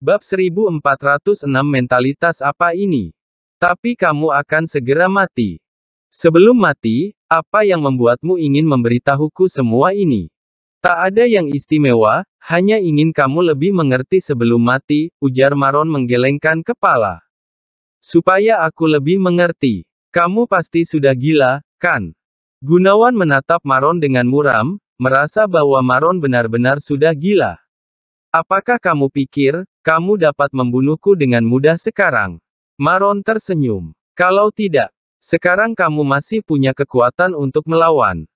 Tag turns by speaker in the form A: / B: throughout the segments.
A: Bab 1406 Mentalitas apa ini? Tapi kamu akan segera mati. Sebelum mati, apa yang membuatmu ingin memberitahuku semua ini? Tak ada yang istimewa, hanya ingin kamu lebih mengerti sebelum mati, ujar Maron menggelengkan kepala. Supaya aku lebih mengerti. Kamu pasti sudah gila, kan? Gunawan menatap Maron dengan muram, merasa bahwa Maron benar-benar sudah gila. Apakah kamu pikir, kamu dapat membunuhku dengan mudah sekarang. Maron tersenyum. Kalau tidak, sekarang kamu masih punya kekuatan untuk melawan.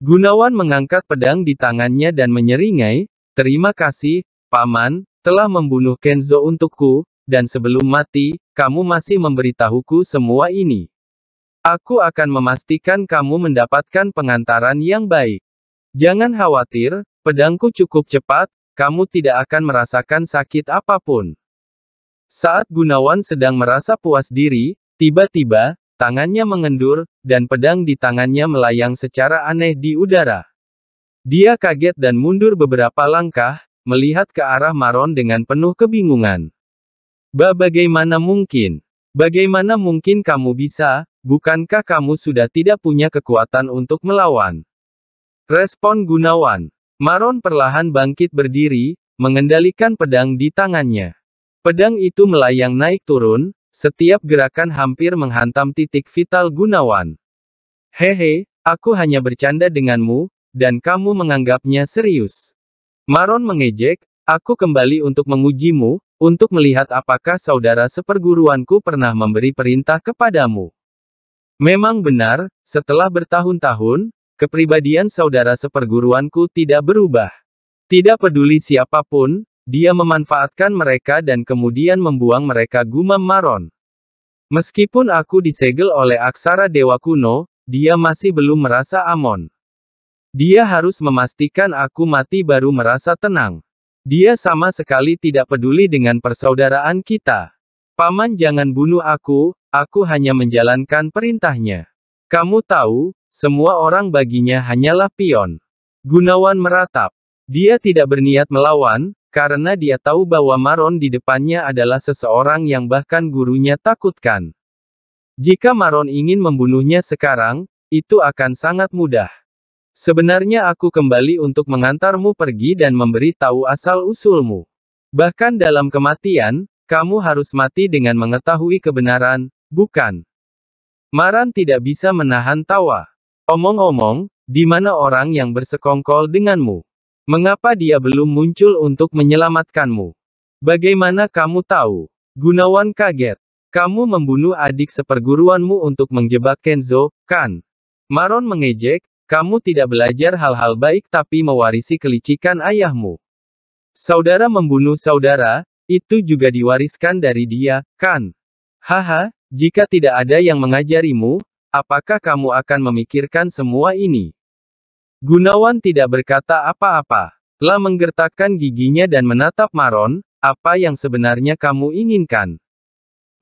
A: Gunawan mengangkat pedang di tangannya dan menyeringai, Terima kasih, Paman, telah membunuh Kenzo untukku, dan sebelum mati, kamu masih memberitahuku semua ini. Aku akan memastikan kamu mendapatkan pengantaran yang baik. Jangan khawatir, pedangku cukup cepat, kamu tidak akan merasakan sakit apapun. Saat Gunawan sedang merasa puas diri, tiba-tiba, tangannya mengendur, dan pedang di tangannya melayang secara aneh di udara. Dia kaget dan mundur beberapa langkah, melihat ke arah Maron dengan penuh kebingungan. Ba bagaimana mungkin? Bagaimana mungkin kamu bisa, bukankah kamu sudah tidak punya kekuatan untuk melawan? Respon Gunawan. Maron perlahan bangkit berdiri, mengendalikan pedang di tangannya. Pedang itu melayang naik turun, setiap gerakan hampir menghantam titik vital Gunawan. Hehe, aku hanya bercanda denganmu, dan kamu menganggapnya serius. Maron mengejek, aku kembali untuk mengujimu, untuk melihat apakah saudara seperguruanku pernah memberi perintah kepadamu. Memang benar, setelah bertahun-tahun, Kepribadian saudara seperguruanku tidak berubah. Tidak peduli siapapun, dia memanfaatkan mereka dan kemudian membuang mereka gumam maron. Meskipun aku disegel oleh aksara dewa kuno, dia masih belum merasa amon. Dia harus memastikan aku mati baru merasa tenang. Dia sama sekali tidak peduli dengan persaudaraan kita. Paman jangan bunuh aku, aku hanya menjalankan perintahnya. Kamu tahu, semua orang baginya hanyalah pion. Gunawan meratap. Dia tidak berniat melawan, karena dia tahu bahwa Maron di depannya adalah seseorang yang bahkan gurunya takutkan. Jika Maron ingin membunuhnya sekarang, itu akan sangat mudah. Sebenarnya aku kembali untuk mengantarmu pergi dan memberi tahu asal-usulmu. Bahkan dalam kematian, kamu harus mati dengan mengetahui kebenaran, bukan? Maran tidak bisa menahan tawa. Omong-omong, di mana orang yang bersekongkol denganmu? Mengapa dia belum muncul untuk menyelamatkanmu? Bagaimana kamu tahu? Gunawan kaget. Kamu membunuh adik seperguruanmu untuk menjebak Kenzo, kan? Maron mengejek, kamu tidak belajar hal-hal baik tapi mewarisi kelicikan ayahmu. Saudara membunuh saudara, itu juga diwariskan dari dia, kan? Haha, jika tidak ada yang mengajarimu, apakah kamu akan memikirkan semua ini? Gunawan tidak berkata apa-apa. La menggertakkan giginya dan menatap Maron, apa yang sebenarnya kamu inginkan?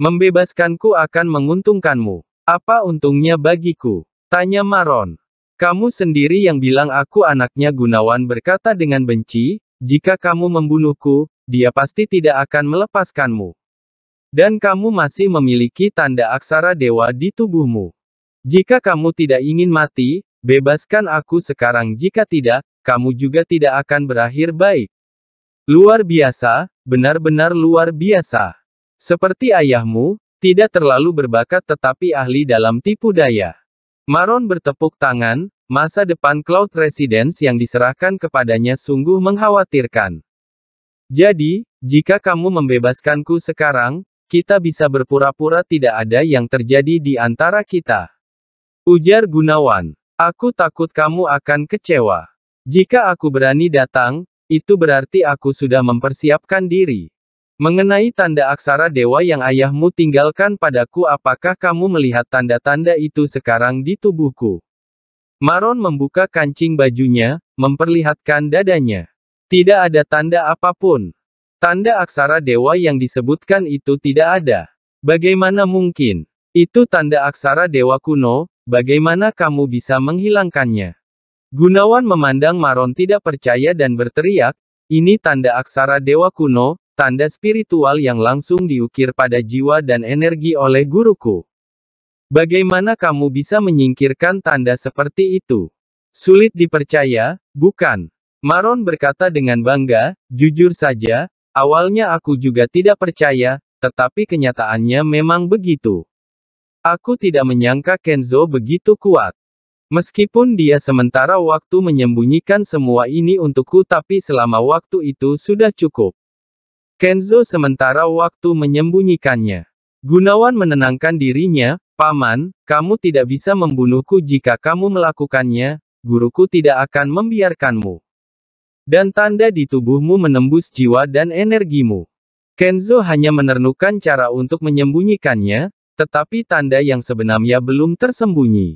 A: Membebaskanku akan menguntungkanmu. Apa untungnya bagiku? Tanya Maron. Kamu sendiri yang bilang aku anaknya Gunawan berkata dengan benci, jika kamu membunuhku, dia pasti tidak akan melepaskanmu. Dan kamu masih memiliki tanda aksara dewa di tubuhmu. Jika kamu tidak ingin mati, bebaskan aku sekarang jika tidak, kamu juga tidak akan berakhir baik. Luar biasa, benar-benar luar biasa. Seperti ayahmu, tidak terlalu berbakat tetapi ahli dalam tipu daya. Maron bertepuk tangan, masa depan Cloud Residence yang diserahkan kepadanya sungguh mengkhawatirkan. Jadi, jika kamu membebaskanku sekarang, kita bisa berpura-pura tidak ada yang terjadi di antara kita. Ujar Gunawan. Aku takut kamu akan kecewa. Jika aku berani datang, itu berarti aku sudah mempersiapkan diri. Mengenai tanda aksara dewa yang ayahmu tinggalkan padaku apakah kamu melihat tanda-tanda itu sekarang di tubuhku? Maron membuka kancing bajunya, memperlihatkan dadanya. Tidak ada tanda apapun. Tanda aksara dewa yang disebutkan itu tidak ada. Bagaimana mungkin? Itu tanda aksara dewa kuno, bagaimana kamu bisa menghilangkannya? Gunawan memandang Maron tidak percaya dan berteriak, ini tanda aksara dewa kuno, tanda spiritual yang langsung diukir pada jiwa dan energi oleh guruku. Bagaimana kamu bisa menyingkirkan tanda seperti itu? Sulit dipercaya, bukan? Maron berkata dengan bangga, jujur saja, awalnya aku juga tidak percaya, tetapi kenyataannya memang begitu. Aku tidak menyangka Kenzo begitu kuat. Meskipun dia sementara waktu menyembunyikan semua ini untukku tapi selama waktu itu sudah cukup. Kenzo sementara waktu menyembunyikannya. Gunawan menenangkan dirinya, Paman, kamu tidak bisa membunuhku jika kamu melakukannya, guruku tidak akan membiarkanmu. Dan tanda di tubuhmu menembus jiwa dan energimu. Kenzo hanya menernukan cara untuk menyembunyikannya, tetapi tanda yang sebenarnya belum tersembunyi.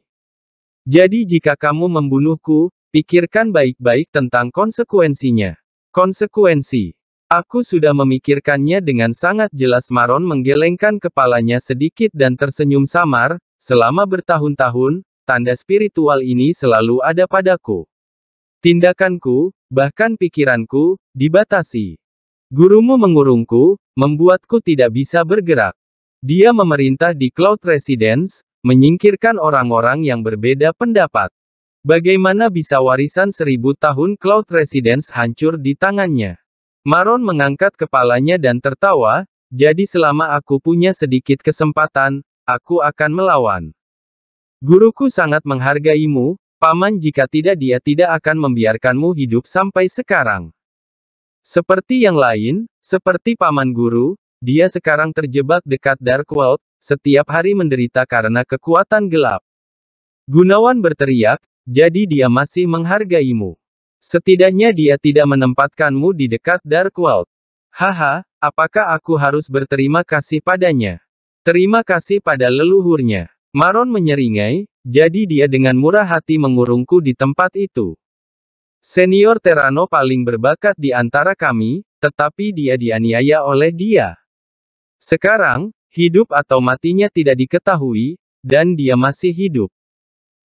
A: Jadi jika kamu membunuhku, pikirkan baik-baik tentang konsekuensinya. Konsekuensi. Aku sudah memikirkannya dengan sangat jelas Maron menggelengkan kepalanya sedikit dan tersenyum samar, selama bertahun-tahun, tanda spiritual ini selalu ada padaku. Tindakanku, bahkan pikiranku, dibatasi. Gurumu mengurungku, membuatku tidak bisa bergerak. Dia memerintah di Cloud Residence, menyingkirkan orang-orang yang berbeda pendapat. Bagaimana bisa warisan seribu tahun Cloud Residence hancur di tangannya? Maron mengangkat kepalanya dan tertawa, jadi selama aku punya sedikit kesempatan, aku akan melawan. Guruku sangat menghargaimu, paman jika tidak dia tidak akan membiarkanmu hidup sampai sekarang. Seperti yang lain, seperti paman guru, dia sekarang terjebak dekat Dark World, setiap hari menderita karena kekuatan gelap. Gunawan berteriak, jadi dia masih menghargaimu. Setidaknya dia tidak menempatkanmu di dekat Dark World. Haha, apakah aku harus berterima kasih padanya? Terima kasih pada leluhurnya. Maron menyeringai, jadi dia dengan murah hati mengurungku di tempat itu. Senior Terano paling berbakat di antara kami, tetapi dia dianiaya oleh dia. Sekarang, hidup atau matinya tidak diketahui, dan dia masih hidup.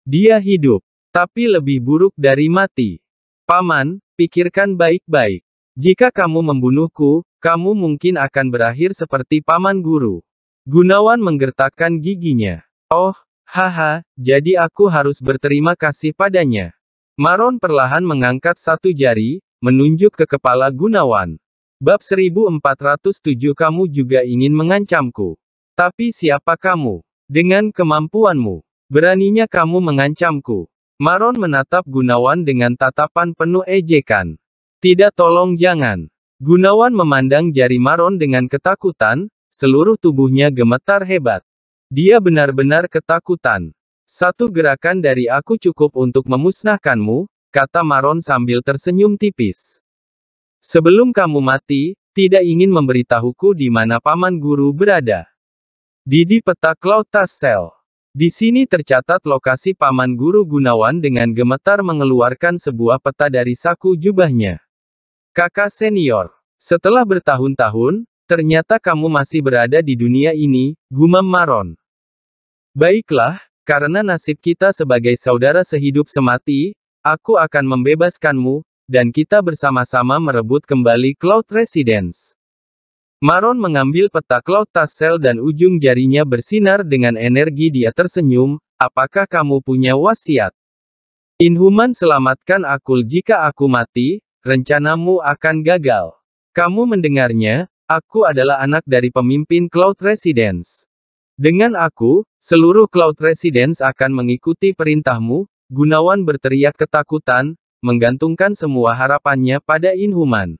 A: Dia hidup, tapi lebih buruk dari mati. Paman, pikirkan baik-baik. Jika kamu membunuhku, kamu mungkin akan berakhir seperti paman guru. Gunawan menggertakkan giginya. Oh, haha, jadi aku harus berterima kasih padanya. Maron perlahan mengangkat satu jari, menunjuk ke kepala Gunawan. Bab 1407 Kamu juga ingin mengancamku. Tapi siapa kamu? Dengan kemampuanmu. Beraninya kamu mengancamku. Maron menatap Gunawan dengan tatapan penuh ejekan. Tidak tolong jangan. Gunawan memandang jari Maron dengan ketakutan, seluruh tubuhnya gemetar hebat. Dia benar-benar ketakutan. Satu gerakan dari aku cukup untuk memusnahkanmu, kata Maron sambil tersenyum tipis. Sebelum kamu mati, tidak ingin memberitahuku di mana paman guru berada. Didi peta Cloud sel. Di sini tercatat lokasi paman guru Gunawan dengan gemetar mengeluarkan sebuah peta dari saku jubahnya. Kakak senior, setelah bertahun-tahun, ternyata kamu masih berada di dunia ini, gumam Maron. Baiklah, karena nasib kita sebagai saudara sehidup semati, aku akan membebaskanmu, dan kita bersama-sama merebut kembali Cloud Residence. Maron mengambil peta Cloud Tassel dan ujung jarinya bersinar dengan energi dia tersenyum, apakah kamu punya wasiat? Inhuman selamatkan aku jika aku mati, rencanamu akan gagal. Kamu mendengarnya, aku adalah anak dari pemimpin Cloud Residence. Dengan aku, seluruh Cloud Residence akan mengikuti perintahmu, Gunawan berteriak ketakutan, menggantungkan semua harapannya pada Inhuman.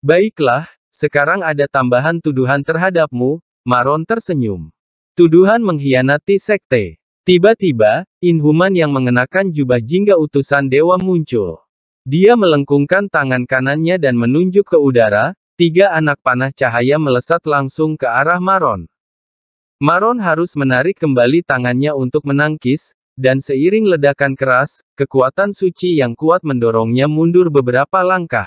A: Baiklah, sekarang ada tambahan tuduhan terhadapmu, Maron tersenyum. Tuduhan mengkhianati sekte. Tiba-tiba, Inhuman yang mengenakan jubah jingga utusan dewa muncul. Dia melengkungkan tangan kanannya dan menunjuk ke udara, tiga anak panah cahaya melesat langsung ke arah Maron. Maron harus menarik kembali tangannya untuk menangkis, dan seiring ledakan keras, kekuatan suci yang kuat mendorongnya mundur beberapa langkah.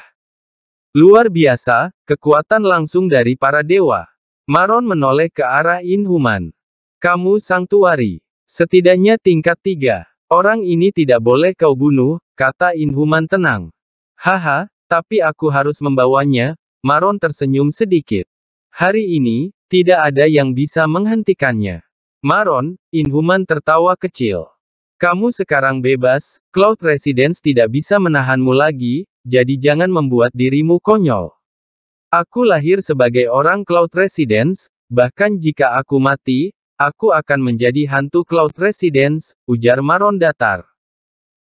A: Luar biasa, kekuatan langsung dari para dewa. Maron menoleh ke arah Inhuman. Kamu Sangtuari. Setidaknya tingkat tiga. Orang ini tidak boleh kau bunuh, kata Inhuman tenang. Haha, tapi aku harus membawanya, Maron tersenyum sedikit. Hari ini, tidak ada yang bisa menghentikannya. Maron, Inhuman tertawa kecil. Kamu sekarang bebas, Cloud Residence tidak bisa menahanmu lagi, jadi jangan membuat dirimu konyol. Aku lahir sebagai orang Cloud Residence, bahkan jika aku mati, aku akan menjadi hantu Cloud Residence, ujar Maron Datar.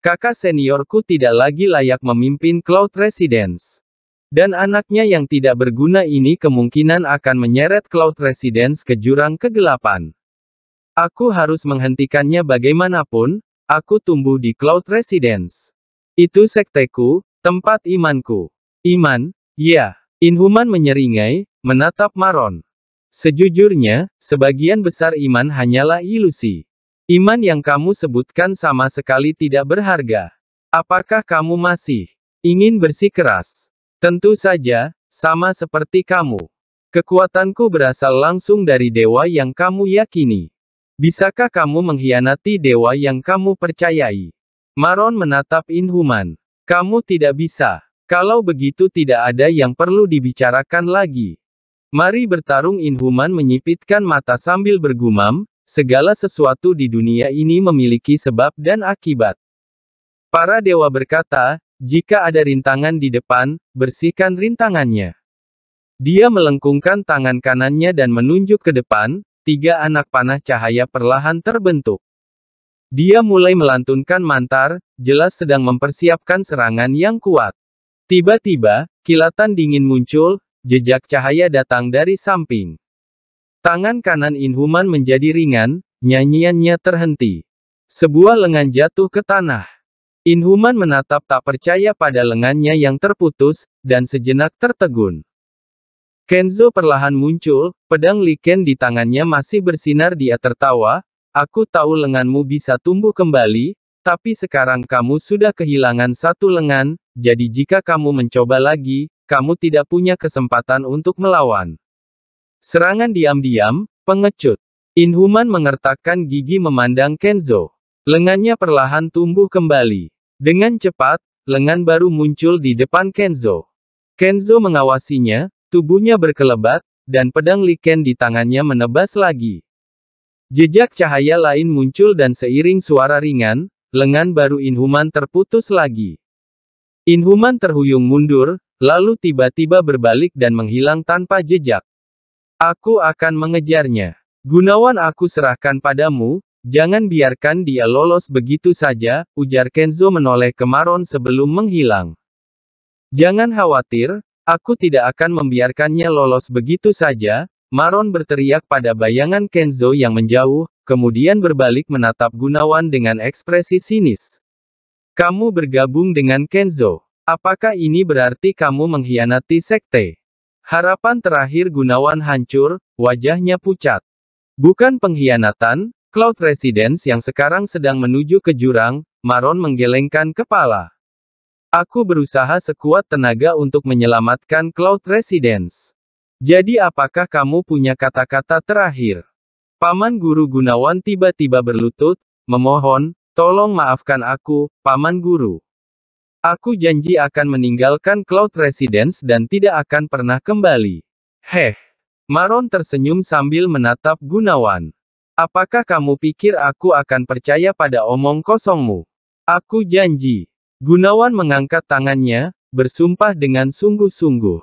A: Kakak seniorku tidak lagi layak memimpin Cloud Residence. Dan anaknya yang tidak berguna ini kemungkinan akan menyeret Cloud Residence ke jurang kegelapan. Aku harus menghentikannya bagaimanapun, aku tumbuh di Cloud Residence. Itu sekteku, tempat imanku. Iman, ya. Inhuman menyeringai, menatap Maron. Sejujurnya, sebagian besar iman hanyalah ilusi. Iman yang kamu sebutkan sama sekali tidak berharga. Apakah kamu masih ingin bersikeras? Tentu saja, sama seperti kamu. Kekuatanku berasal langsung dari dewa yang kamu yakini. Bisakah kamu mengkhianati dewa yang kamu percayai? Maron menatap Inhuman. Kamu tidak bisa. Kalau begitu tidak ada yang perlu dibicarakan lagi. Mari bertarung Inhuman menyipitkan mata sambil bergumam, segala sesuatu di dunia ini memiliki sebab dan akibat. Para dewa berkata, jika ada rintangan di depan, bersihkan rintangannya. Dia melengkungkan tangan kanannya dan menunjuk ke depan, tiga anak panah cahaya perlahan terbentuk. Dia mulai melantunkan mantar, jelas sedang mempersiapkan serangan yang kuat. Tiba-tiba, kilatan dingin muncul, jejak cahaya datang dari samping. Tangan kanan Inhuman menjadi ringan, nyanyiannya terhenti. Sebuah lengan jatuh ke tanah. Inhuman menatap tak percaya pada lengannya yang terputus, dan sejenak tertegun. Kenzo perlahan muncul, pedang Liken di tangannya masih bersinar dia tertawa, aku tahu lenganmu bisa tumbuh kembali, tapi sekarang kamu sudah kehilangan satu lengan, jadi jika kamu mencoba lagi, kamu tidak punya kesempatan untuk melawan. Serangan diam-diam, pengecut. Inhuman mengertakkan gigi memandang Kenzo. Lengannya perlahan tumbuh kembali. Dengan cepat, lengan baru muncul di depan Kenzo. Kenzo mengawasinya, Tubuhnya berkelebat, dan pedang liken di tangannya menebas lagi. Jejak cahaya lain muncul dan seiring suara ringan, lengan baru Inhuman terputus lagi. Inhuman terhuyung mundur, lalu tiba-tiba berbalik dan menghilang tanpa jejak. Aku akan mengejarnya. Gunawan aku serahkan padamu, jangan biarkan dia lolos begitu saja, ujar Kenzo menoleh ke Maron sebelum menghilang. Jangan khawatir, Aku tidak akan membiarkannya lolos begitu saja, Maron berteriak pada bayangan Kenzo yang menjauh, kemudian berbalik menatap Gunawan dengan ekspresi sinis. Kamu bergabung dengan Kenzo. Apakah ini berarti kamu mengkhianati sekte? Harapan terakhir Gunawan hancur, wajahnya pucat. Bukan pengkhianatan, Cloud Residence yang sekarang sedang menuju ke jurang, Maron menggelengkan kepala. Aku berusaha sekuat tenaga untuk menyelamatkan Cloud Residence. Jadi apakah kamu punya kata-kata terakhir? Paman Guru Gunawan tiba-tiba berlutut, memohon, tolong maafkan aku, Paman Guru. Aku janji akan meninggalkan Cloud Residence dan tidak akan pernah kembali. Heh. Maron tersenyum sambil menatap Gunawan. Apakah kamu pikir aku akan percaya pada omong kosongmu? Aku janji, Gunawan mengangkat tangannya, bersumpah dengan sungguh-sungguh.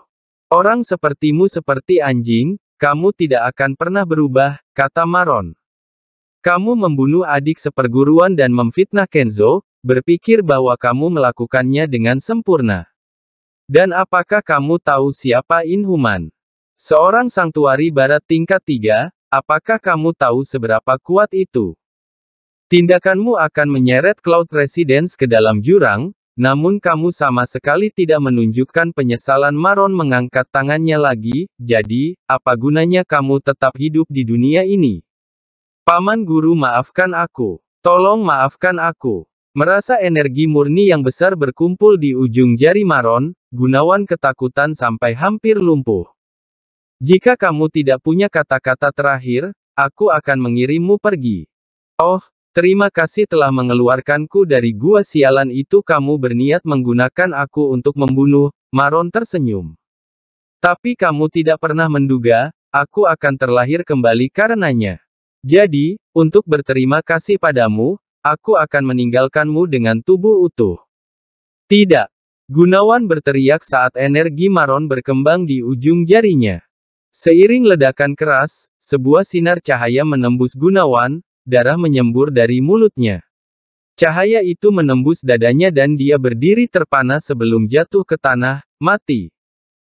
A: Orang sepertimu seperti anjing, kamu tidak akan pernah berubah, kata Maron. Kamu membunuh adik seperguruan dan memfitnah Kenzo, berpikir bahwa kamu melakukannya dengan sempurna. Dan apakah kamu tahu siapa Inhuman? Seorang santuari barat tingkat 3, apakah kamu tahu seberapa kuat itu? Tindakanmu akan menyeret Cloud Residence ke dalam jurang, namun kamu sama sekali tidak menunjukkan penyesalan Maron mengangkat tangannya lagi, jadi, apa gunanya kamu tetap hidup di dunia ini? Paman Guru maafkan aku. Tolong maafkan aku. Merasa energi murni yang besar berkumpul di ujung jari Maron, Gunawan ketakutan sampai hampir lumpuh. Jika kamu tidak punya kata-kata terakhir, aku akan mengirimmu pergi. Oh, Terima kasih telah mengeluarkanku dari gua sialan itu kamu berniat menggunakan aku untuk membunuh, Maron tersenyum. Tapi kamu tidak pernah menduga, aku akan terlahir kembali karenanya. Jadi, untuk berterima kasih padamu, aku akan meninggalkanmu dengan tubuh utuh. Tidak. Gunawan berteriak saat energi Maron berkembang di ujung jarinya. Seiring ledakan keras, sebuah sinar cahaya menembus Gunawan, darah menyembur dari mulutnya. Cahaya itu menembus dadanya dan dia berdiri terpana sebelum jatuh ke tanah, mati.